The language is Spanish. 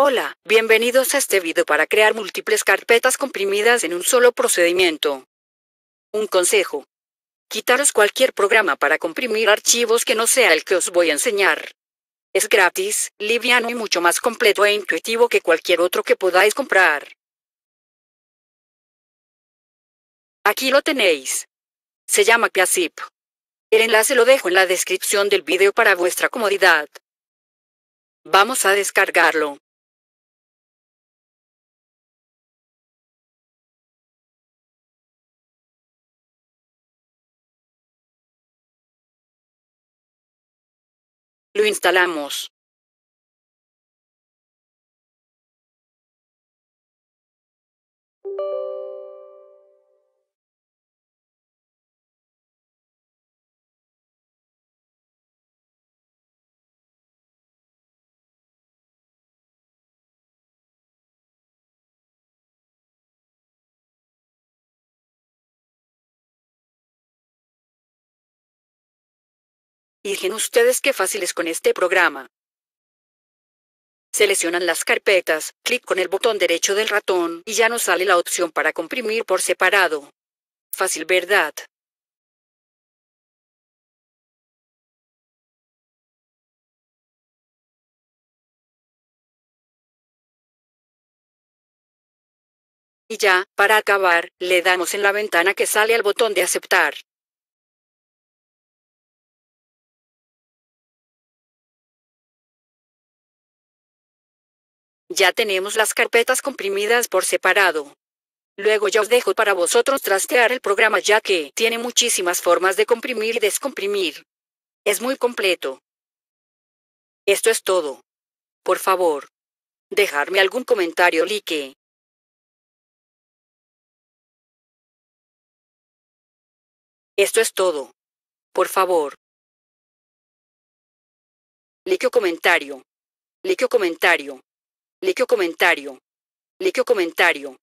Hola, bienvenidos a este video para crear múltiples carpetas comprimidas en un solo procedimiento. Un consejo. Quitaros cualquier programa para comprimir archivos que no sea el que os voy a enseñar. Es gratis, liviano y mucho más completo e intuitivo que cualquier otro que podáis comprar. Aquí lo tenéis. Se llama Piazip. El enlace lo dejo en la descripción del video para vuestra comodidad. Vamos a descargarlo. lo instalamos Miren ustedes qué fácil es con este programa. Seleccionan las carpetas, clic con el botón derecho del ratón y ya nos sale la opción para comprimir por separado. Fácil, ¿verdad? Y ya, para acabar, le damos en la ventana que sale al botón de aceptar. Ya tenemos las carpetas comprimidas por separado. Luego ya os dejo para vosotros trastear el programa ya que tiene muchísimas formas de comprimir y descomprimir. Es muy completo. Esto es todo. Por favor, dejarme algún comentario like. Esto es todo. Por favor. Like o comentario. Like o comentario le comentario. le comentario.